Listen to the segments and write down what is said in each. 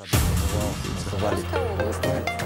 Тогда бывал, скрывали.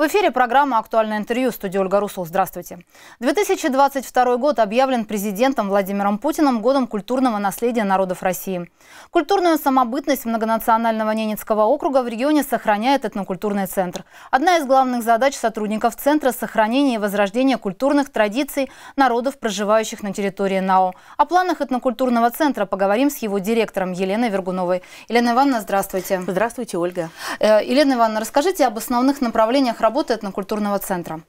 В эфире программа «Актуальное интервью» в студии Ольга Русул. Здравствуйте. 2022 год объявлен президентом Владимиром Путиным годом культурного наследия народов России. Культурную самобытность многонационального Ненецкого округа в регионе сохраняет этнокультурный центр. Одна из главных задач сотрудников центра – сохранение и возрождение культурных традиций народов, проживающих на территории НАО. О планах этнокультурного центра поговорим с его директором Еленой Вергуновой. Елена Ивановна, здравствуйте. Здравствуйте, Ольга. Э, Елена Ивановна, расскажите об основных направлениях работы работает на культурного центра.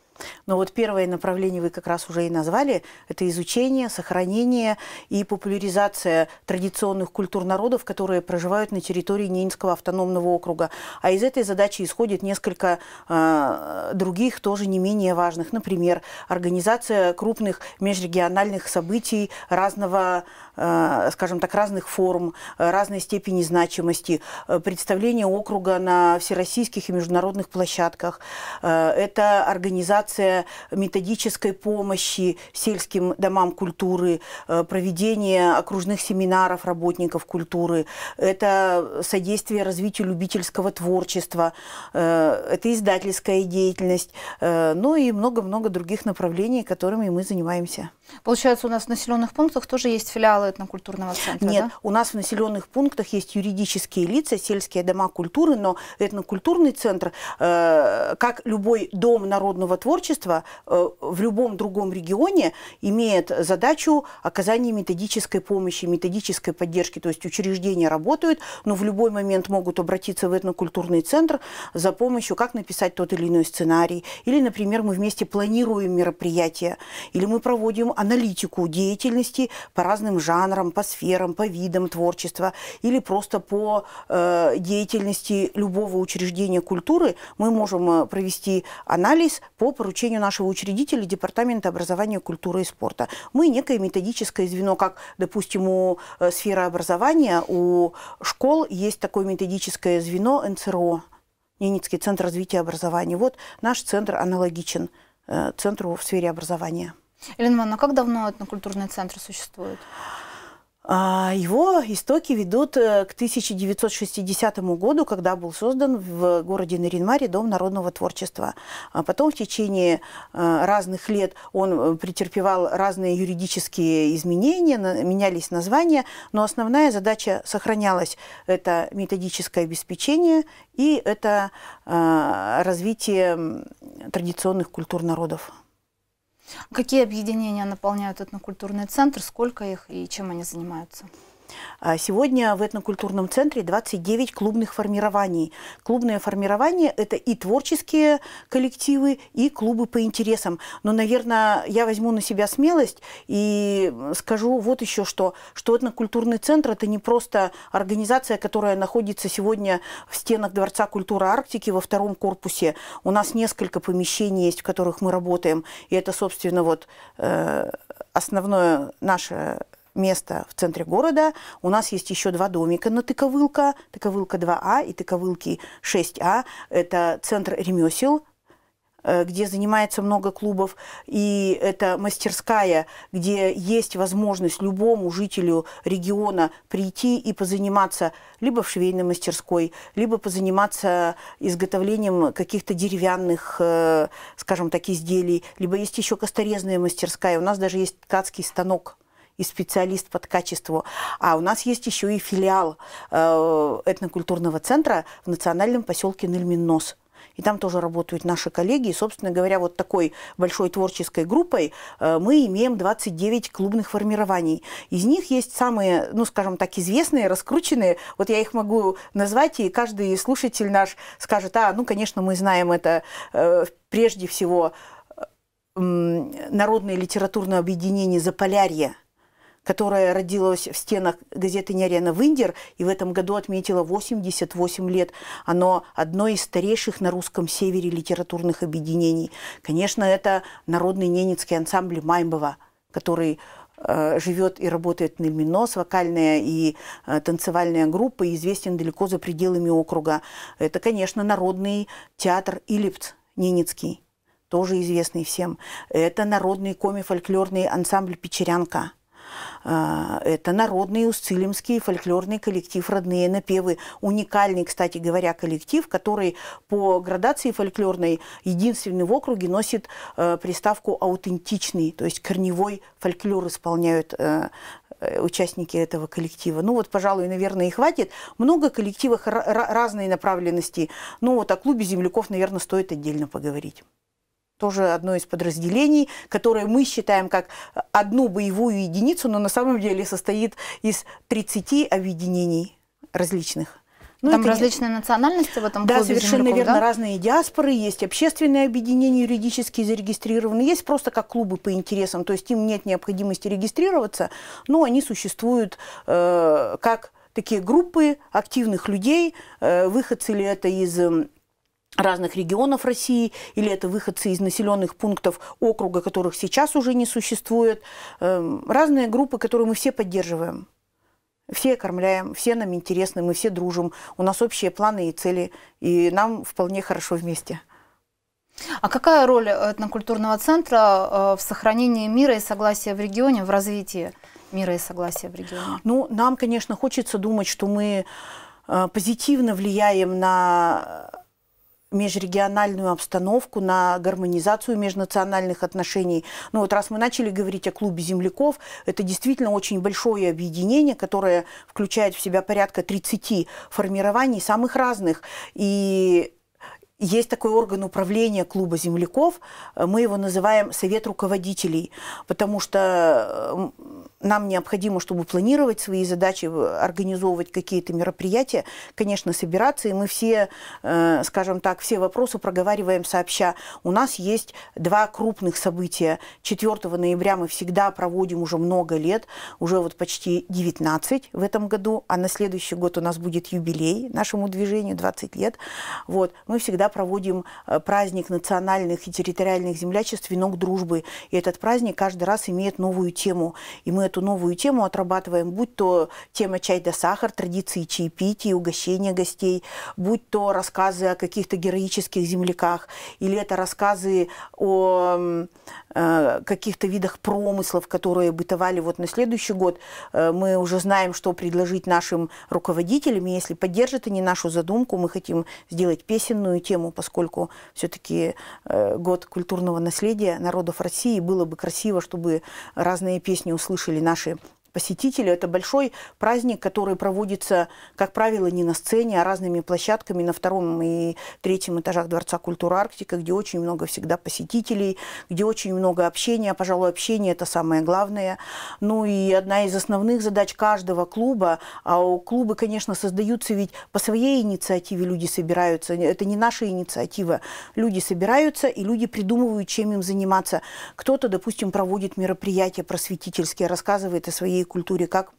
Но вот первое направление вы как раз уже и назвали – это изучение, сохранение и популяризация традиционных культур народов, которые проживают на территории Нинского автономного округа. А из этой задачи исходит несколько э, других, тоже не менее важных. Например, организация крупных межрегиональных событий разного, э, скажем так, разных форм, разной степени значимости, представление округа на всероссийских и международных площадках. Э, это организация организация методической помощи сельским домам культуры, э, проведение окружных семинаров работников культуры, это содействие развитию любительского творчества, э, это издательская деятельность, э, ну и много-много других направлений, которыми мы занимаемся. Получается, у нас в населенных пунктах тоже есть филиалы этнокультурного центра? Нет, да? у нас в населенных пунктах есть юридические лица, сельские дома культуры, но этнокультурный центр, как любой дом народного творчества, творчества э, в любом другом регионе имеет задачу оказания методической помощи, методической поддержки. То есть учреждения работают, но в любой момент могут обратиться в этнокультурный центр за помощью, как написать тот или иной сценарий. Или, например, мы вместе планируем мероприятие, или мы проводим аналитику деятельности по разным жанрам, по сферам, по видам творчества, или просто по э, деятельности любого учреждения культуры мы можем э, провести анализ по поручению нашего учредителя Департамента образования, культуры и спорта. Мы некое методическое звено, как, допустим, у э, сферы образования, у школ есть такое методическое звено НЦРО, Ненецкий центр развития образования. Вот наш центр аналогичен э, центру в сфере образования. Елена Ивановна, а как давно этнокультурный центр существует? А, его истоки ведут э, к 1960 году, когда был создан в городе Наринмаре Дом народного творчества. А потом в течение э, разных лет он э, претерпевал разные юридические изменения, менялись названия, но основная задача сохранялась – это методическое обеспечение и это развитие традиционных культур народов. Какие объединения наполняют этнокультурный центр, сколько их и чем они занимаются? А сегодня в этнокультурном центре 29 клубных формирований. Клубное формирование – это и творческие коллективы, и клубы по интересам. Но, наверное, я возьму на себя смелость и скажу вот еще что, что этнокультурный центр – это не просто организация, которая находится сегодня в стенах Дворца культуры Арктики во втором корпусе. У нас несколько помещений есть, в которых мы работаем, и это, собственно, вот э, основное наше место в центре города. У нас есть еще два домика на Тыковылка, Тыковылка 2А а и Тыковылки 6А. Это центр ремесел, э, где занимается много клубов, и это мастерская, где есть возможность любому жителю региона прийти и позаниматься либо в швейной мастерской, либо позаниматься изготовлением каких-то деревянных, э, скажем так, изделий, либо есть еще косторезная мастерская, у нас даже есть ткацкий станок и специалист под качество, А у нас есть еще и филиал э, этнокультурного центра в национальном поселке Нельминнос. И там тоже работают наши коллеги. И, собственно говоря, вот такой большой творческой группой э, мы имеем 29 клубных формирований. Из них есть самые, ну, скажем так, известные, раскрученные. Вот я их могу назвать, и каждый слушатель наш скажет, а, ну, конечно, мы знаем это э, прежде всего народное литературное объединение «Заполярье», которая родилась в стенах газеты «Нярена Виндер» и в этом году отметила 88 лет. Оно одно из старейших на русском севере литературных объединений. Конечно, это народный ненецкий ансамбль Маймбова, который э, живет и работает на Мельминос, вокальная и э, танцевальная группа, и известен далеко за пределами округа. Это, конечно, народный театр Илипц Ненецкий, тоже известный всем. Это народный коми-фольклорный ансамбль «Печерянка», а, это народный усцилимский фольклорный коллектив «Родные напевы». Уникальный, кстати говоря, коллектив, который по градации фольклорной единственный в округе носит э, приставку «аутентичный», то есть корневой фольклор исполняют э, э, участники этого коллектива. Ну вот, пожалуй, наверное, и хватит. Много коллективов разной направленности. Ну вот о клубе земляков, наверное, стоит отдельно поговорить тоже одно из подразделений, которое мы считаем как одну боевую единицу, но на самом деле состоит из 30 объединений различных. Ну, Там различные не... национальности в этом да, клубе совершенно земляков, верно, да? разные диаспоры, есть общественные объединения юридически зарегистрированы, есть просто как клубы по интересам, то есть им нет необходимости регистрироваться, но они существуют э, как такие группы активных людей, э, выходцы ли это из разных регионов России, или это выходцы из населенных пунктов округа, которых сейчас уже не существует. Эм, разные группы, которые мы все поддерживаем. Все кормляем, все нам интересны, мы все дружим, у нас общие планы и цели, и нам вполне хорошо вместе. А какая роль этнокультурного центра э, в сохранении мира и согласия в регионе, в развитии мира и согласия в регионе? Ну, нам, конечно, хочется думать, что мы э, позитивно влияем на межрегиональную обстановку, на гармонизацию межнациональных отношений. Ну вот раз мы начали говорить о клубе земляков, это действительно очень большое объединение, которое включает в себя порядка 30 формирований самых разных. И есть такой орган управления клуба земляков, э, мы его называем совет руководителей, потому что э, нам необходимо, чтобы планировать свои задачи, организовывать какие-то мероприятия, конечно, собираться, и мы все, э, скажем так, все вопросы проговариваем сообща. У нас есть два крупных события. 4 ноября мы всегда проводим уже много лет, уже вот почти 19 в этом году, а на следующий год у нас будет юбилей нашему движению, 20 лет. Вот, мы всегда проводим э, праздник национальных и территориальных землячеств «Венок дружбы». И этот праздник каждый раз имеет новую тему. И мы эту новую тему отрабатываем, будь то тема «Чай да сахар», традиции чаепития, угощения гостей, будь то рассказы о каких-то героических земляках, или это рассказы о э, каких-то видах промыслов, которые бытовали вот на следующий год. Э, мы уже знаем, что предложить нашим руководителям, если поддержат они нашу задумку, мы хотим сделать песенную тему, поэтому, поскольку все-таки э, год культурного наследия народов России, было бы красиво, чтобы разные песни услышали наши посетителю Это большой праздник, который проводится, как правило, не на сцене, а разными площадками на втором и третьем этажах Дворца культуры Арктика, где очень много всегда посетителей, где очень много общения. Пожалуй, общение – это самое главное. Ну и одна из основных задач каждого клуба, а у клубы, конечно, создаются ведь по своей инициативе люди собираются. Это не наша инициатива. Люди собираются, и люди придумывают, чем им заниматься. Кто-то, допустим, проводит мероприятия просветительские, рассказывает о своей своей культуре, как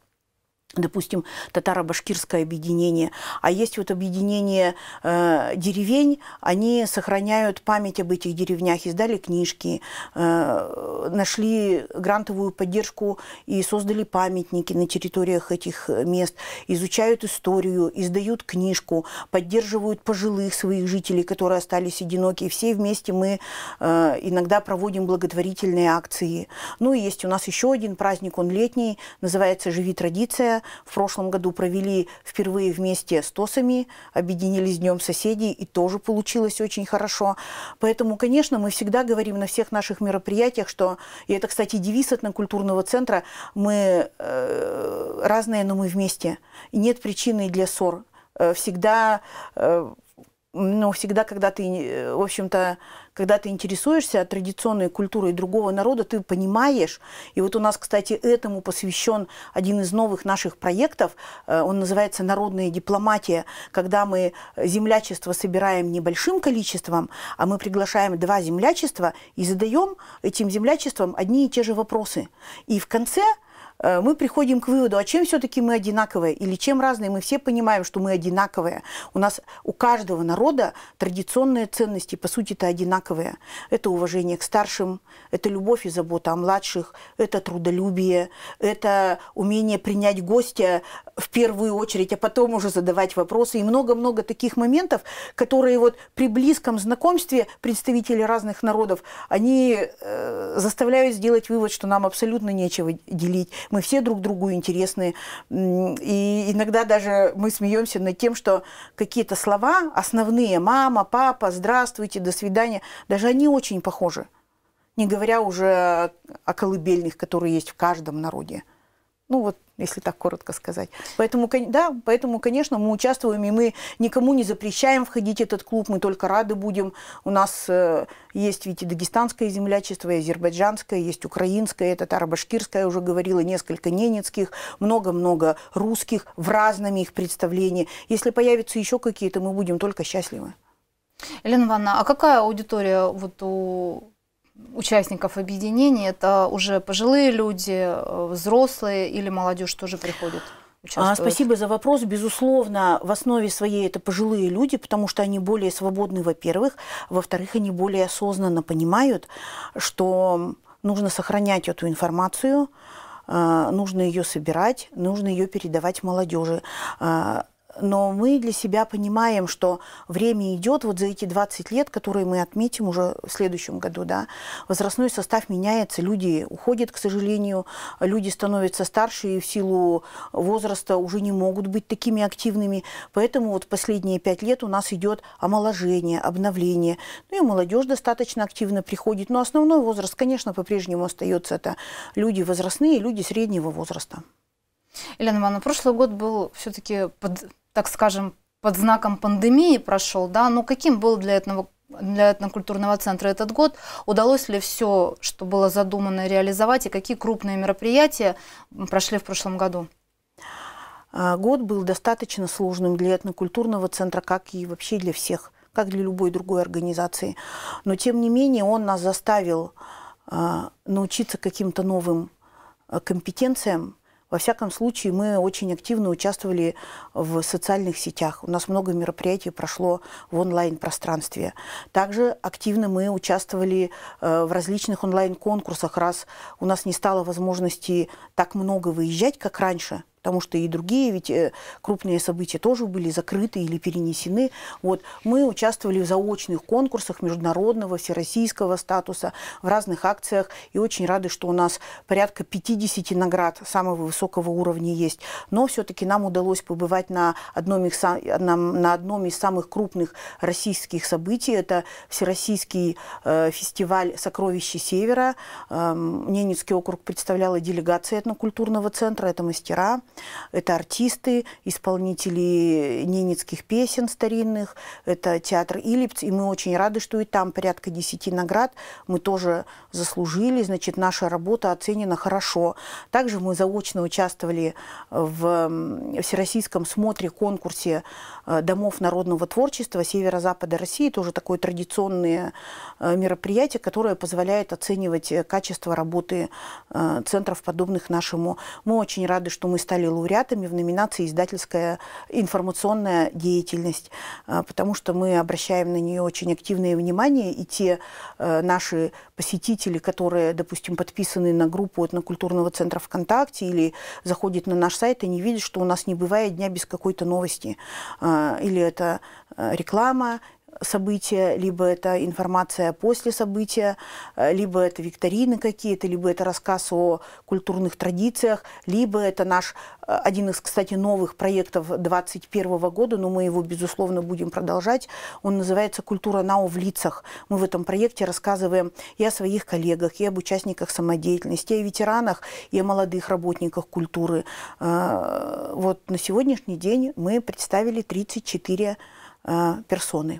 допустим, татаро-башкирское объединение, а есть вот объединение э, деревень, они сохраняют память об этих деревнях, издали книжки, э, нашли грантовую поддержку и создали памятники на территориях этих э, мест, изучают историю, издают книжку, поддерживают пожилых своих жителей, которые остались одиноки. Все вместе мы э, иногда проводим благотворительные акции. Ну и есть у нас еще один праздник, он летний, называется «Живи традиция», в прошлом году провели впервые вместе с ТОСами, объединились Днем соседей, и тоже получилось очень хорошо. Поэтому, конечно, мы всегда говорим на всех наших мероприятиях, что, и это, кстати, девиз культурного центра, мы э, разные, но мы вместе. И нет причины для ссор. Э, всегда, э, ну, всегда, когда ты, э, в общем-то, когда ты интересуешься традиционной культурой другого народа, ты понимаешь. И вот у нас, кстати, этому посвящен один из новых наших проектов. Э, он называется «Народная дипломатия», когда мы землячество собираем небольшим количеством, а мы приглашаем два землячества и задаем этим землячествам одни и те же вопросы. И в конце Э, мы приходим к выводу, а чем все-таки мы одинаковые или чем разные? Мы все понимаем, что мы одинаковые. У нас у каждого народа традиционные ценности, по сути это одинаковые. Это уважение к старшим, это любовь и забота о младших, это трудолюбие, это умение принять гостя в первую очередь, а потом уже задавать вопросы. И много-много таких моментов, которые вот при близком знакомстве представителей разных народов, они э, заставляют сделать вывод, что нам абсолютно нечего делить мы все друг другу интересны. И иногда даже мы смеемся над тем, что какие-то слова основные, мама, папа, здравствуйте, до свидания, даже они очень похожи. Не говоря уже о колыбельных, которые есть в каждом народе. Ну вот если так коротко сказать. Поэтому, да, поэтому, конечно, мы участвуем, и мы никому не запрещаем входить в этот клуб, мы только рады будем. У нас э, есть ведь и дагестанское землячество, и азербайджанское, есть украинское, это тарабашкирское, я уже говорила, несколько ненецких, много-много русских в разными их представлении. Если появятся еще какие-то, мы будем только счастливы. Елена Ивановна, а какая аудитория вот у участников объединений, это уже пожилые люди, э, взрослые или молодежь тоже приходит? А, спасибо за вопрос. Безусловно, в основе своей это пожилые люди, потому что они более свободны, во-первых. Во-вторых, они более осознанно понимают, что нужно сохранять эту информацию, э, нужно ее собирать, нужно ее передавать молодежи. Э, но мы для себя понимаем, что время идет, вот за эти 20 лет, которые мы отметим уже в следующем году, да, возрастной состав меняется, люди уходят, к сожалению, люди становятся старше и в силу возраста уже не могут быть такими активными, поэтому вот последние 5 лет у нас идет омоложение, обновление, ну и молодежь достаточно активно приходит, но основной возраст, конечно, по-прежнему остается, это люди возрастные, люди среднего возраста. Елена Ивановна, прошлый год был все-таки под, так скажем, под знаком пандемии прошел, да, но каким был для этого для этнокультурного центра этот год, удалось ли все, что было задумано, реализовать, и какие крупные мероприятия прошли в прошлом году? А, год был достаточно сложным для этнокультурного центра, как и вообще для всех, как для любой другой организации. Но, тем не менее, он нас заставил а, научиться каким-то новым а, компетенциям, во всяком случае, мы очень активно участвовали в социальных сетях. У нас много мероприятий прошло в онлайн-пространстве. Также активно мы участвовали э, в различных онлайн-конкурсах, раз у нас не стало возможности так много выезжать, как раньше потому что и другие ведь э, крупные события тоже были закрыты или перенесены. Вот. Мы участвовали в заочных конкурсах международного, всероссийского статуса, в разных акциях, и очень рады, что у нас порядка 50 наград самого высокого уровня есть. Но все-таки нам удалось побывать на одном, из, на, одном из самых крупных российских событий. Это Всероссийский э, фестиваль «Сокровища Севера». Эм, Ненецкий округ представляла делегация этнокультурного центра, это мастера. Это артисты, исполнители ненецких песен старинных, это театр Илипц, и мы очень рады, что и там порядка 10 наград мы тоже заслужили, значит, наша работа оценена хорошо. Также мы заочно участвовали в Всероссийском смотре конкурсе э, домов народного творчества Северо-Запада России, тоже такое традиционное Э, мероприятие, которое позволяет оценивать э, качество работы э, центров, подобных нашему. Мы очень рады, что мы стали лауреатами в номинации «Издательская информационная деятельность», потому что мы обращаем на нее очень активное внимание, и те наши посетители, которые, допустим, подписаны на группу этнокультурного центра ВКонтакте или заходят на наш сайт они видят, что у нас не бывает дня без какой-то новости. Или это реклама, события, либо это информация после события, э, либо это викторины какие-то, либо это рассказ о культурных традициях, либо это наш э, один из, кстати, новых проектов 2021 года, но мы его, безусловно, будем продолжать. Он называется «Культура НАО в лицах». Мы в этом проекте рассказываем и о своих коллегах, и об участниках самодеятельности, и о ветеранах, и о молодых работниках культуры. Э, вот на сегодняшний день мы представили 34 персоны.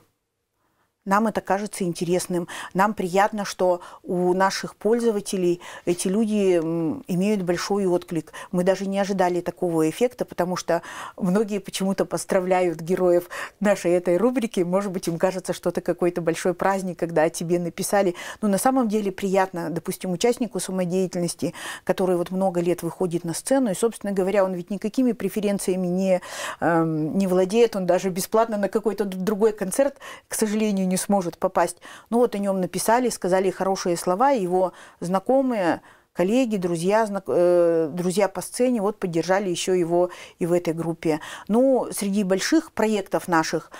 Нам это кажется интересным. Нам приятно, что у наших пользователей эти люди имеют большой отклик. Мы даже не ожидали такого эффекта, потому что многие почему-то поздравляют героев нашей этой рубрики. Может быть, им кажется, что это какой-то большой праздник, когда о тебе написали. Но на самом деле приятно, допустим, участнику самодеятельности, который вот много лет выходит на сцену, и, собственно говоря, он ведь никакими преференциями не, эм, не владеет, он даже бесплатно на какой-то другой концерт, к сожалению, не сможет попасть. Ну вот о нем написали, сказали хорошие слова, его знакомые, коллеги, друзья, знак, э, друзья по сцене вот поддержали еще его и в этой группе. Ну, среди больших проектов наших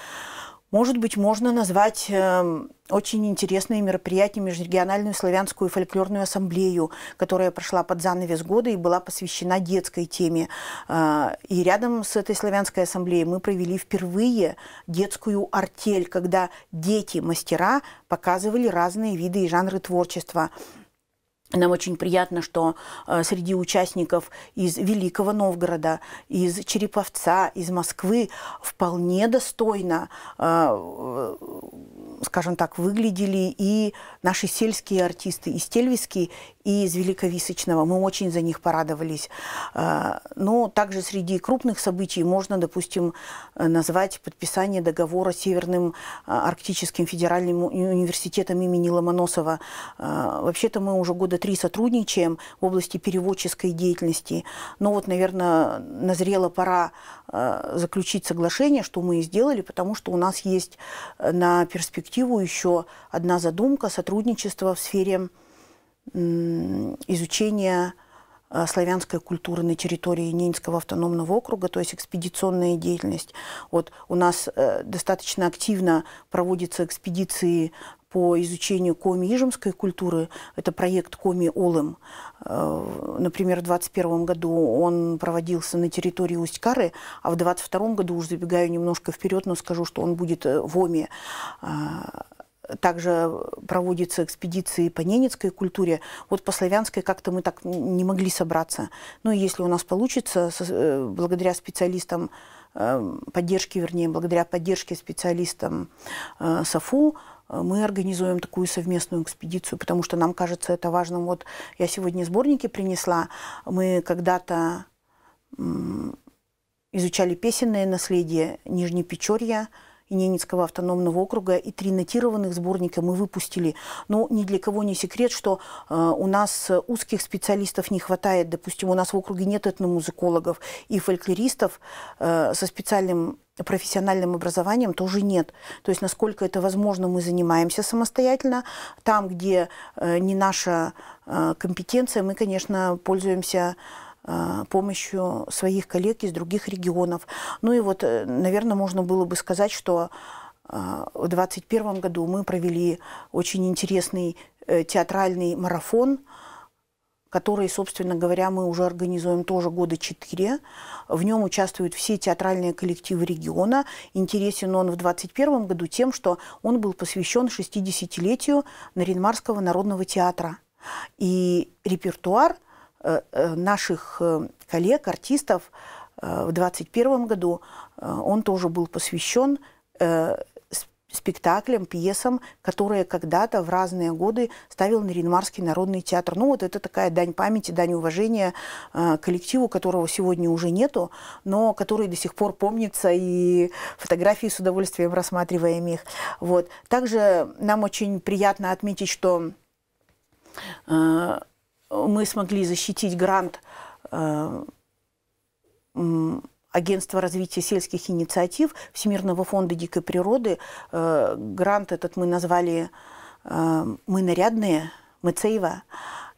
может быть, можно назвать эм, очень интересное мероприятие Межрегиональную славянскую фольклорную ассамблею, которая прошла под занавес года и была посвящена детской теме. Э, и рядом с этой славянской ассамблеей мы провели впервые детскую артель, когда дети-мастера показывали разные виды и жанры творчества. Нам очень приятно, что э, среди участников из Великого Новгорода, из Череповца, из Москвы вполне достойно, э, э, скажем так, выглядели и наши сельские артисты, и стельвийские, и из Великовисочного. Мы очень за них порадовались. А, но также среди крупных событий можно, допустим, э, назвать подписание договора с Северным а, Арктическим федеральным университетом имени Ломоносова. А, вообще-то мы уже года три сотрудничаем в области переводческой деятельности. Но вот, наверное, назрела пора заключить соглашение, что мы и сделали, потому что у нас есть э, на перспективу еще одна задумка сотрудничества в сфере изучения а, славянской культуры на территории Нинского автономного округа, то есть экспедиционная деятельность. Вот у нас э, достаточно активно проводятся экспедиции по изучению коми-ижемской культуры. Это проект Коми-Олым. Э, например, в 2021 году он проводился на территории Усть-Кары, а в 2022 году, уже забегаю немножко вперед, но скажу, что он будет э, в Оме а, также проводятся экспедиции по ненецкой культуре. Вот по славянской как-то мы так не могли собраться. Но ну, если у нас получится, э, благодаря специалистам, э, поддержки, вернее, благодаря поддержке специалистам э, САФУ, мы организуем такую совместную экспедицию, потому что нам кажется это важным. Вот я сегодня сборники принесла. Мы когда-то изучали песенное наследие Нижнепечорья, Печорья, и Ненецкого автономного округа и три нотированных сборника мы выпустили. Но ни для кого не секрет, что э, у нас узких специалистов не хватает. Допустим, у нас в округе нет этномузыкологов и фольклористов э, со специальным профессиональным образованием тоже нет. То есть, насколько это возможно, мы занимаемся самостоятельно. Там, где э, не наша э, компетенция, мы, конечно, пользуемся а, помощью своих коллег из других регионов. Ну и вот, э, наверное, можно было бы сказать, что а, в 2021 году мы провели очень интересный э, театральный марафон, который, собственно говоря, мы уже организуем тоже года четыре. В нем участвуют все театральные коллективы региона. Интересен он в 2021 году тем, что он был посвящен 60-летию Наринмарского народного театра. И репертуар Э, э, наших э, коллег, артистов в 2021 году он тоже был посвящен спектаклям, пьесам, которые когда-то в разные годы ставил Наринмарский народный театр. Ну вот это такая дань памяти, дань уважения коллективу, которого сегодня уже нету, но который до сих пор помнится, и фотографии с удовольствием рассматриваем их. Вот. Также нам очень приятно отметить, что мы смогли защитить грант э, Агентства развития сельских инициатив Всемирного фонда дикой природы. Э, грант этот мы назвали э, «Мы нарядные», «Мы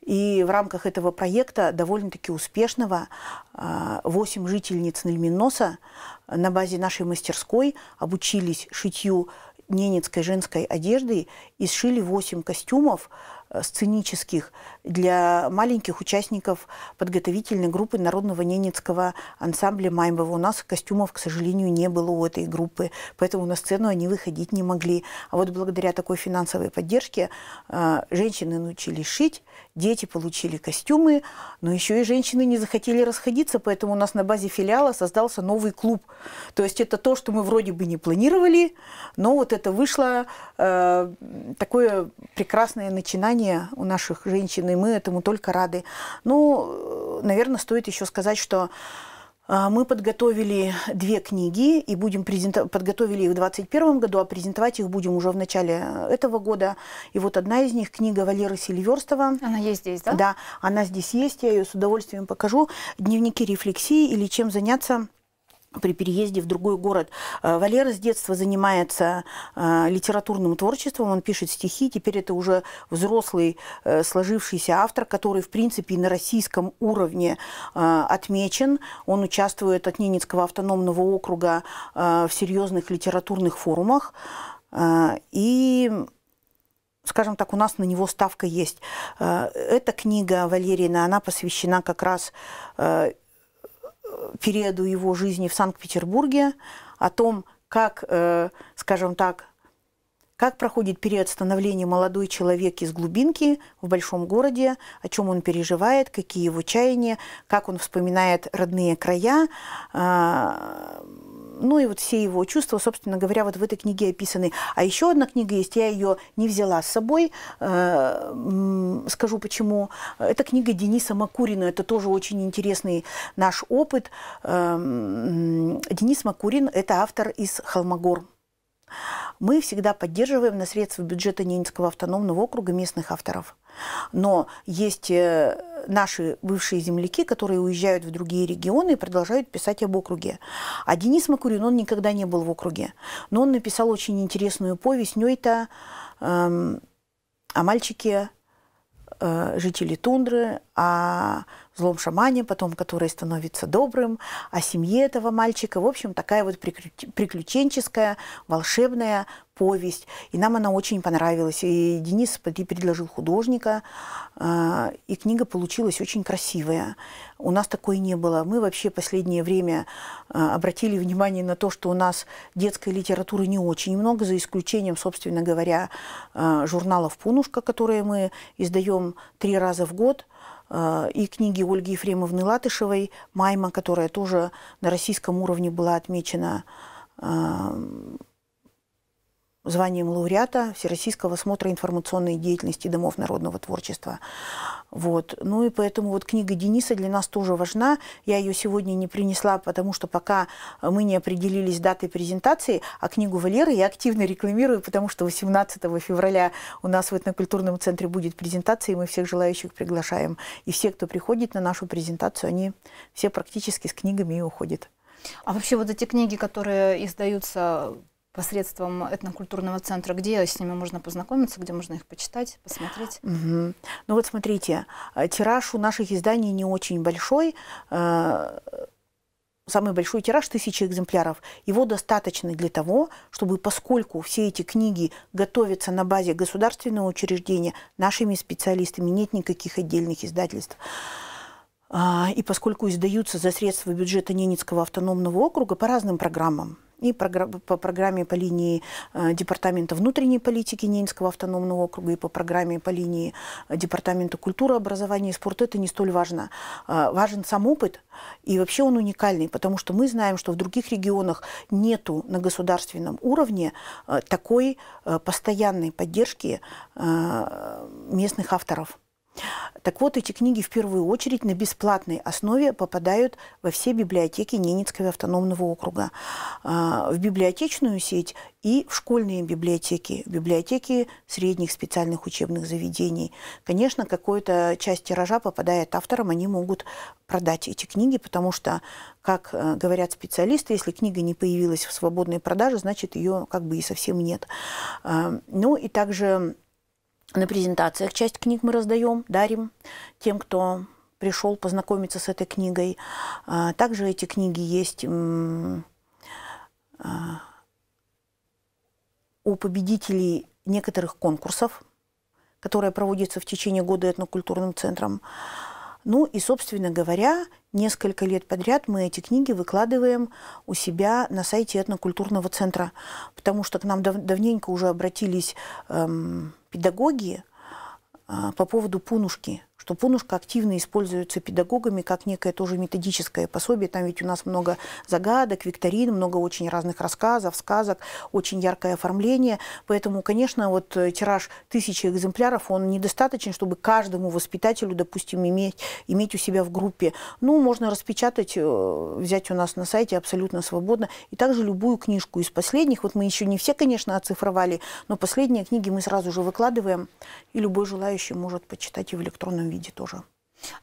И в рамках этого проекта, довольно-таки успешного, 8 жительниц Нельминоса на базе нашей мастерской обучились шитью ненецкой женской одежды и сшили 8 костюмов Э, сценических для маленьких участников подготовительной группы народного ненецкого ансамбля Маймова. У нас костюмов, к сожалению, не было у этой группы, поэтому на сцену они выходить не могли. А вот благодаря такой финансовой поддержке э, женщины научились шить, дети получили костюмы, но еще и женщины не захотели расходиться, поэтому у нас на базе филиала создался новый клуб. То есть это то, что мы вроде бы не планировали, но вот это вышло э, такое прекрасное начинание у наших женщин, и мы этому только рады. Ну, э, наверное, стоит еще сказать, что... Что а, мы подготовили две книги и будем презента... подготовили их в 2021 году, а презентовать их будем уже в начале э, этого года. И вот одна из них, книга Валеры Сильверстова. Она есть здесь, да? Да, она здесь есть, я ее с удовольствием покажу. «Дневники рефлексии» или «Чем заняться при переезде в другой город. Э, Валера с детства занимается э, литературным творчеством, он пишет стихи, теперь это уже взрослый э, сложившийся автор, который, в принципе, и на российском уровне отмечен. Он участвует от Ненецкого автономного округа в серьезных литературных форумах. И скажем так, у нас на него ставка есть. Эта книга Валерина, она посвящена как раз периоду его жизни в Санкт-Петербурге, о том, как, э, скажем так, как проходит период становления молодой человек из глубинки в большом городе, о чем он переживает, какие его чаяния, как он вспоминает родные края, а, ну и вот все его чувства, собственно говоря, вот в этой книге описаны. А еще одна книга есть, я ее не взяла с собой, э, скажу почему. Это книга Дениса Макурина, это тоже очень интересный наш опыт. Э, Денис Макурин – это автор из «Холмогор». Мы всегда поддерживаем на средства бюджета Ненецкого автономного округа местных авторов – но есть э, наши бывшие земляки, которые уезжают в другие регионы и продолжают писать об округе. А Денис Макурин, он никогда не был в округе. Но он написал очень интересную повесть Нёйта эм, о мальчике, э, жителе тундры, о а злом шамане, потом который становится добрым, о семье этого мальчика. В общем, такая вот приключенческая, волшебная повесть. И нам она очень понравилась. И Денис предложил художника, а, и книга получилась очень красивая. У нас такой не было. Мы вообще последнее время а, обратили внимание на то, что у нас детской литературы не очень много, за исключением, собственно говоря, а, журналов «Пунушка», которые мы издаем три раза в год – а, и книги Ольги Ефремовны Латышевой «Майма», которая тоже на российском уровне была отмечена а, званием лауреата Всероссийского осмотра информационной деятельности домов народного творчества. Вот. Ну и поэтому вот книга Дениса для нас тоже важна. Я ее сегодня не принесла, потому что пока мы не определились датой презентации, а книгу Валеры я активно рекламирую, потому что 18 февраля у нас в этнокультурном центре будет презентация, и мы всех желающих приглашаем. И все, кто приходит на нашу презентацию, они все практически с книгами и уходят. А вообще вот эти книги, которые издаются посредством этнокультурного центра, где с ними можно познакомиться, где можно их почитать, посмотреть. Угу. Ну вот смотрите, э, тираж у наших изданий не очень большой. Э, самый большой тираж – тысячи экземпляров. Его достаточно для того, чтобы, поскольку все эти книги готовятся на базе государственного учреждения нашими специалистами, нет никаких отдельных издательств. А, и поскольку издаются за средства бюджета Ненецкого автономного округа по разным программам, и по программе по линии э, Департамента внутренней политики Ненецкого автономного округа и по программе по линии э, Департамента культуры, образования и спорта это не столь важно. Э, важен сам опыт, и вообще он уникальный, потому что мы знаем, что в других регионах нету на государственном уровне такой постоянной поддержки местных авторов. Так вот, эти книги в первую очередь на бесплатной основе попадают во все библиотеки Ненецкого автономного округа, а, в библиотечную сеть и в школьные библиотеки, библиотеки средних специальных учебных заведений. Конечно, какая то часть тиража попадает авторам, они могут продать эти книги, потому что, как э, говорят специалисты, если книга не появилась в свободной продаже, значит, ее как бы и совсем нет. А, ну и также на презентациях часть книг мы раздаем, дарим тем, кто пришел познакомиться с этой книгой. А, также эти книги есть а, у победителей некоторых конкурсов, которые проводятся в течение года этнокультурным центром. Ну и, собственно говоря, несколько лет подряд мы эти книги выкладываем у себя на сайте этнокультурного центра, потому что к нам дав давненько уже обратились эм, педагоги э, по поводу пунушки – что понушка активно используется педагогами как некое тоже методическое пособие. Там ведь у нас много загадок, викторин, много очень разных рассказов, сказок, очень яркое оформление. Поэтому, конечно, вот э, тираж тысячи экземпляров, он недостаточен, чтобы каждому воспитателю, допустим, иметь, иметь у себя в группе. Ну, можно распечатать, э, взять у нас на сайте абсолютно свободно. И также любую книжку из последних. Вот мы еще не все, конечно, оцифровали, но последние книги мы сразу же выкладываем, и любой желающий может почитать и в электронном виде тоже.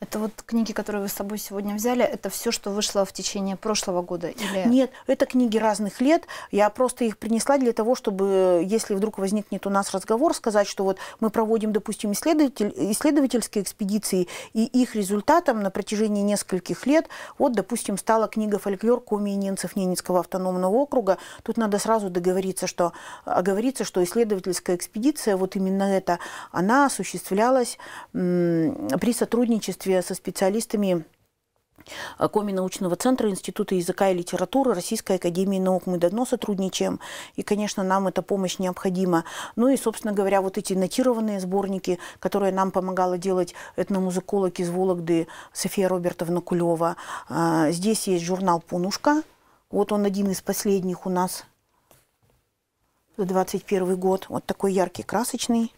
Это вот книги, которые вы с собой сегодня взяли, это все, что вышло в течение прошлого года? Или... Нет, это книги разных лет. Я просто их принесла для того, чтобы, если вдруг возникнет у нас разговор, сказать, что вот мы проводим, допустим, исследователь, исследовательские экспедиции, и их результатом на протяжении нескольких лет, вот, допустим, стала книга «Фольклор комии немцев Ненецкого автономного округа». Тут надо сразу договориться, что, оговориться, а, что исследовательская экспедиция, вот именно эта, она осуществлялась при сотрудничестве сотрудничестве со специалистами э, Коми научного центра Института языка и литературы Российской академии наук. Мы давно сотрудничаем, и, конечно, нам эта помощь необходима. Ну и, собственно говоря, вот эти нотированные сборники, которые нам помогала делать этномузыколог из Вологды София Робертовна Кулева. Э, здесь есть журнал «Пунушка». Вот он один из последних у нас за 21 год. Вот такой яркий, красочный.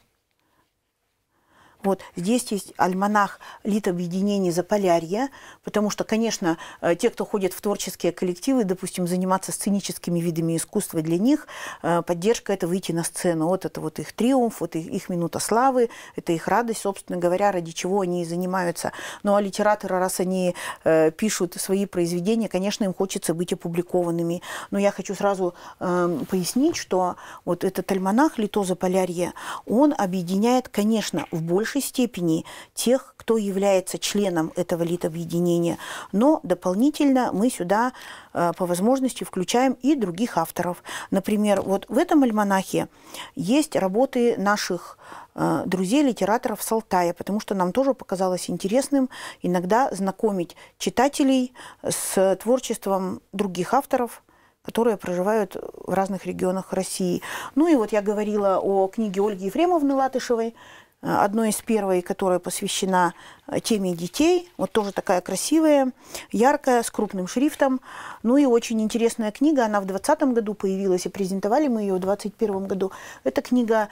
Вот здесь есть альманах литобъединений Заполярья, потому что, конечно, э, те, кто ходят в творческие коллективы, допустим, заниматься сценическими видами искусства для них, э, поддержка – это выйти на сцену. Вот это вот их триумф, вот их, их минута славы, это их радость, собственно говоря, ради чего они и занимаются. Ну а литераторы, раз они э, пишут свои произведения, конечно, им хочется быть опубликованными. Но я хочу сразу пояснить, что вот этот альманах «Лито Заполярье», он объединяет, конечно, в большей большей степени тех, кто является членом этого литобъединения. Но дополнительно мы сюда э, по возможности включаем и других авторов. Например, вот в этом альманахе есть работы наших э, друзей-литераторов с Алтая, потому что нам тоже показалось интересным иногда знакомить читателей с творчеством других авторов, которые проживают в разных регионах России. Ну и вот я говорила о книге Ольги Ефремовны Латышевой, одной из первой, которая посвящена э, теме детей. Вот тоже такая красивая, яркая, с крупным шрифтом. Ну и очень интересная книга. Она в 2020 году появилась, и презентовали мы ее в 2021 году. эта книга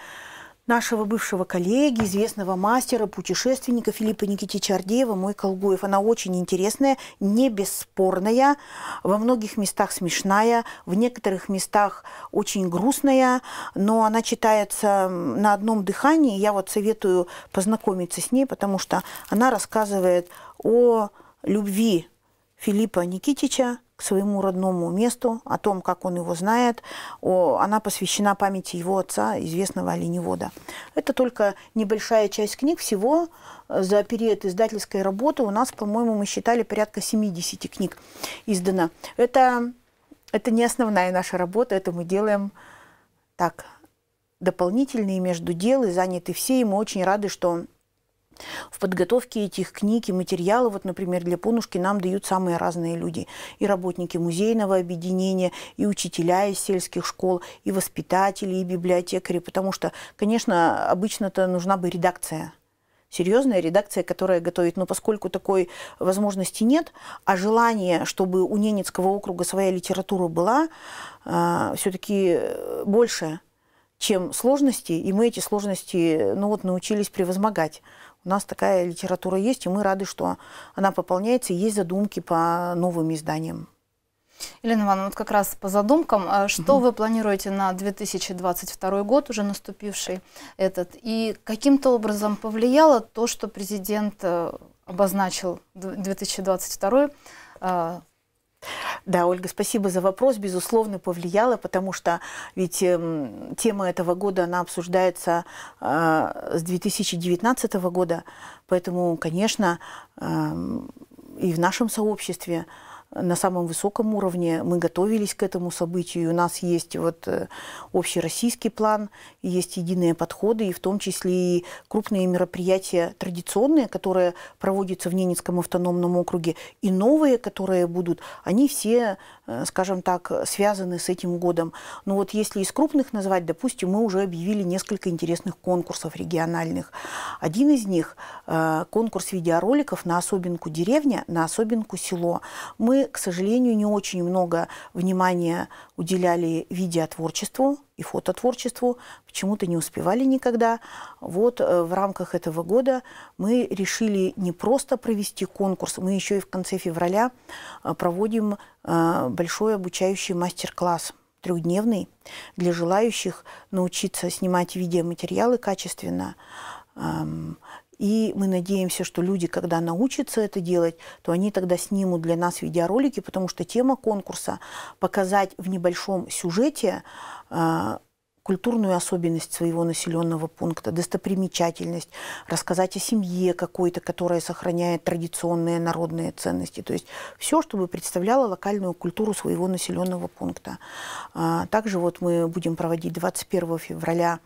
нашего бывшего коллеги, известного мастера, путешественника Филиппа Никитича Ардеева «Мой Колгуев». Она очень интересная, не бесспорная, во многих местах смешная, в некоторых местах очень грустная, но она читается на одном дыхании. Я вот советую познакомиться с ней, потому что она рассказывает о любви Филиппа Никитича своему родному месту, о том, как он его знает. О, она посвящена памяти его отца, известного оленевода. Это только небольшая часть книг. Всего э, за период издательской работы у нас, по-моему, мы считали порядка 70 книг издано. Это, это не основная наша работа, это мы делаем так дополнительные между дел и заняты все, и мы очень рады, что в подготовке этих книг и материалов, вот, например, для Понушки нам дают самые разные люди. И работники музейного объединения, и учителя из сельских школ, и воспитатели, и библиотекари, потому что, конечно, обычно-то нужна бы редакция серьезная редакция, которая готовит. Но поскольку такой возможности нет, а желание, чтобы у Ненецкого округа своя литература была, а, э, все-таки больше, чем сложности, и мы эти сложности ну вот, научились превозмогать. У нас такая литература есть, и мы рады, что она пополняется, и есть задумки по новым изданиям. Елена Ивановна, вот как раз по задумкам, а что угу. вы планируете на 2022 год, уже наступивший этот, и каким-то образом повлияло то, что президент э, обозначил 2022 да, Ольга, спасибо за вопрос. Безусловно, повлияло, потому что ведь эм, тема этого года, она обсуждается э, с 2019 года, поэтому, конечно, э, и в нашем сообществе на самом высоком уровне. Мы готовились к этому событию. У нас есть вот э, общий российский план, есть единые подходы, и в том числе и крупные мероприятия традиционные, которые проводятся в Ненецком автономном округе, и новые, которые будут, они все, э, скажем так, связаны с этим годом. Но вот если из крупных назвать, допустим, мы уже объявили несколько интересных конкурсов региональных. Один из них э, – конкурс видеороликов на особенку деревня, на особенку село. Мы к сожалению, не очень много внимания уделяли видеотворчеству и фототворчеству, почему-то не успевали никогда. Вот э, в рамках этого года мы решили не просто провести конкурс, мы еще и в конце февраля э, проводим э, большой обучающий мастер-класс трехдневный для желающих научиться снимать видеоматериалы качественно, эм, и мы надеемся, что люди, когда научатся это делать, то они тогда снимут для нас видеоролики, потому что тема конкурса – показать в небольшом сюжете а, культурную особенность своего населенного пункта, достопримечательность, рассказать о семье какой-то, которая сохраняет традиционные народные ценности. То есть все, чтобы представляло локальную культуру своего населенного пункта. А, также вот мы будем проводить 21 февраля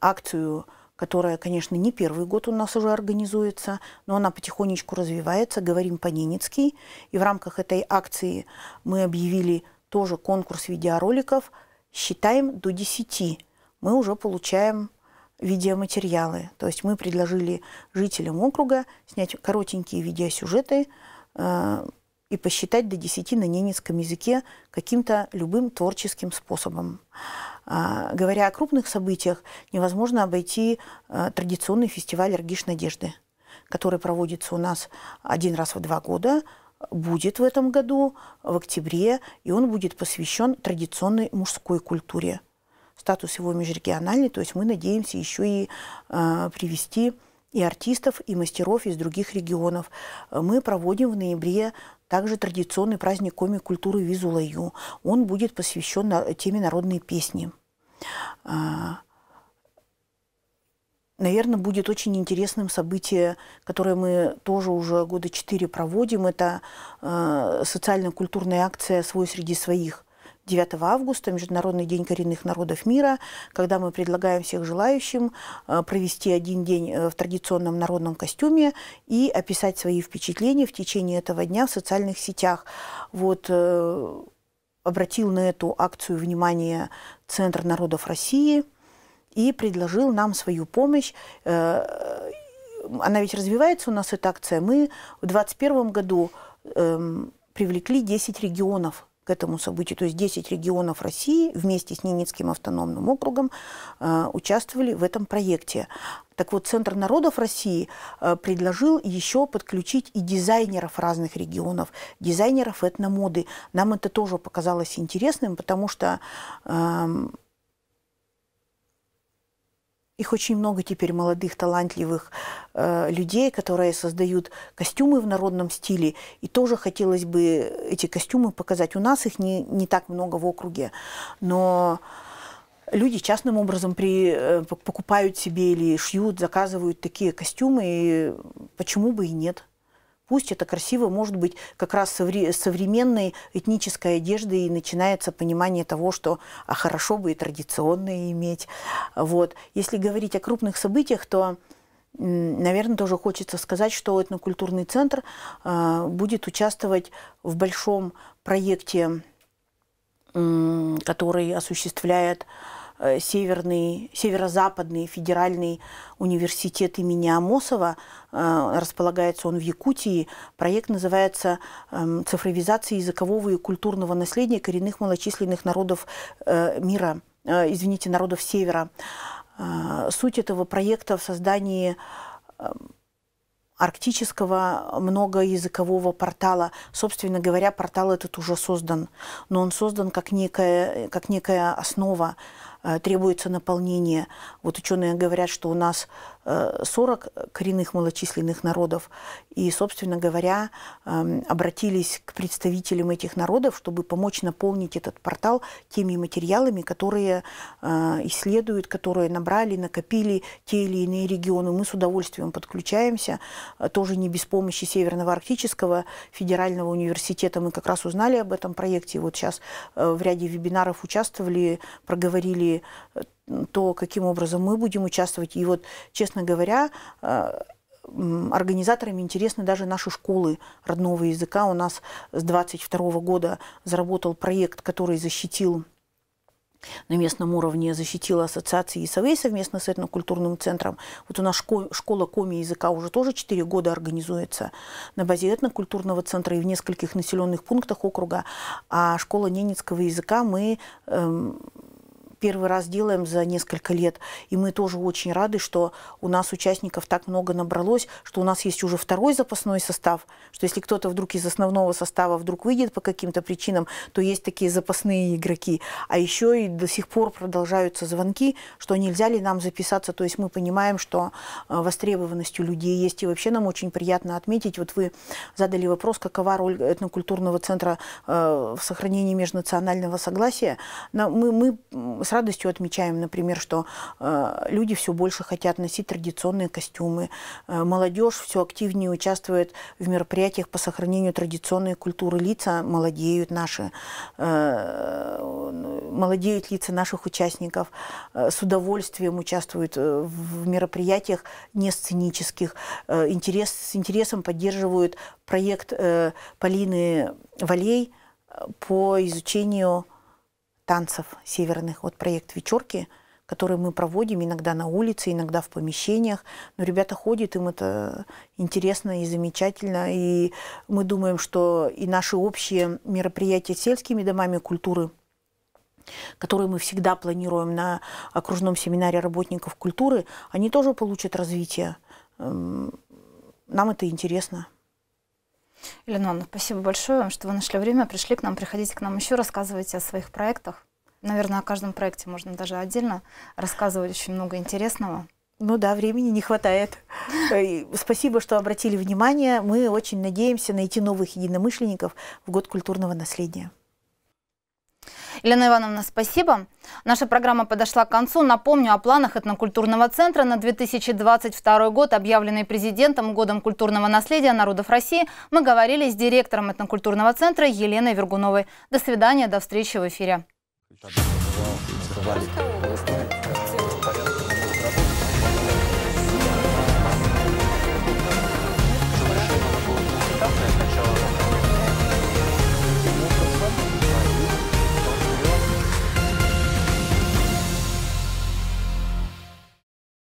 акцию которая, конечно, не первый год у нас уже организуется, но она потихонечку развивается, говорим по-ненецки. И в рамках этой акции мы объявили тоже конкурс видеороликов «Считаем до 10». Мы уже получаем видеоматериалы. То есть мы предложили жителям округа снять коротенькие видеосюжеты э, и посчитать до 10 на ненецком языке каким-то любым творческим способом. А, говоря о крупных событиях, невозможно обойти а, традиционный фестиваль «Аргиш надежды», который проводится у нас один раз в два года, будет в этом году, в октябре, и он будет посвящен традиционной мужской культуре. Статус его межрегиональный, то есть мы надеемся еще и а, привести и артистов, и мастеров из других регионов. Э, мы проводим в ноябре также традиционный праздник коми-культуры Визулаю. Он будет посвящен теме народной песни. Э, Наверное, будет очень интересным событие, которое мы тоже уже года четыре проводим. Это э, социально-культурная акция «Свой среди своих». 9 августа, Международный день коренных народов мира, когда мы предлагаем всех желающим э, провести один день э, в традиционном народном костюме и описать свои впечатления в течение этого дня в социальных сетях. Вот э, обратил на эту акцию внимание Центр народов России и предложил нам свою помощь она ведь развивается у нас эта акция. Мы в 2021 году эм, привлекли 10 регионов к этому событию. То есть 10 регионов России вместе с Ненецким автономным округом э, участвовали в этом проекте. Так вот, Центр народов России э, предложил еще подключить и дизайнеров разных регионов, дизайнеров этномоды. Нам это тоже показалось интересным, потому что эм, их очень много теперь молодых, талантливых э, людей, которые создают костюмы в народном стиле. И тоже хотелось бы эти костюмы показать. У нас их не, не так много в округе. Но люди частным образом при, э, покупают себе или шьют, заказывают такие костюмы. И почему бы и нет? Пусть это красиво может быть как раз современной этнической одежды и начинается понимание того, что а хорошо бы и традиционное иметь. Вот. Если говорить о крупных событиях, то наверное, тоже хочется сказать, что этнокультурный центр а, будет участвовать в большом проекте, который осуществляет Э, северный, Северо-Западный федеральный университет имени Амосова. Э, располагается он в Якутии. Проект называется эм, «Цифровизация языкового и культурного наследия коренных малочисленных народов э, мира». Извините, народов Севера. Суть этого проекта в создании эм, арктического многоязыкового портала. Собственно говоря, портал этот уже создан, но он создан как некая, как некая основа Э, требуется наполнение. Вот ученые говорят, что у нас 40 э, коренных малочисленных народов, и, собственно говоря, эм, обратились к представителям этих народов, чтобы помочь наполнить этот портал теми материалами, которые э, исследуют, которые набрали, накопили те или иные регионы. Мы с удовольствием подключаемся, тоже не без помощи Северного Арктического федерального университета. Мы как раз узнали об этом проекте, вот сейчас в ряде вебинаров участвовали, проговорили или э, то, каким образом мы будем участвовать. И вот, честно говоря, э, организаторами интересны даже наши школы родного языка. У нас с 22 года заработал проект, который защитил на местном уровне защитила ассоциации ИСВ совместно с этнокультурным центром. Вот у нас школа, школа коми языка уже тоже 4 года организуется на базе этнокультурного центра и в нескольких населенных пунктах округа. А школа ненецкого языка мы эм, первый раз делаем за несколько лет. И мы тоже очень рады, что у нас участников так много набралось, что у нас есть уже второй запасной состав, что если кто-то вдруг из основного состава вдруг выйдет по каким-то причинам, то есть такие запасные игроки. А еще и до сих пор продолжаются звонки, что нельзя ли нам записаться. То есть мы понимаем, что э, востребованность у людей есть. И вообще нам очень приятно отметить, вот вы задали вопрос, какова роль этнокультурного центра э, в сохранении межнационального согласия. Мы, мы с радостью отмечаем, например, что э, люди все больше хотят носить традиционные костюмы, э, молодежь все активнее участвует в мероприятиях по сохранению традиционной культуры, лица молодеют наши, э, молодеют лица наших участников, с удовольствием участвуют в мероприятиях не сценических, интерес, с интересом поддерживают проект Полины Валей по изучению танцев северных. Вот проект «Вечерки», который мы проводим иногда на улице, иногда в помещениях. Но ребята ходят, им это интересно и замечательно. И мы думаем, что и наши общие мероприятия с сельскими домами культуры – которые мы всегда планируем на окружном семинаре работников культуры, они тоже получат развитие. Эм, нам это интересно. Ленон, спасибо большое что вы нашли время, пришли к нам, приходите к нам еще, рассказывайте о своих проектах. Наверное, о каждом проекте можно даже отдельно рассказывать очень много интересного. Ну да, времени не хватает. Спасибо, что обратили внимание. Мы очень надеемся найти новых единомышленников в год культурного наследия. Елена Ивановна, спасибо. Наша программа подошла к концу. Напомню о планах этнокультурного центра на 2022 год, объявленный президентом Годом культурного наследия народов России. Мы говорили с директором этнокультурного центра Еленой Вергуновой. До свидания, до встречи в эфире.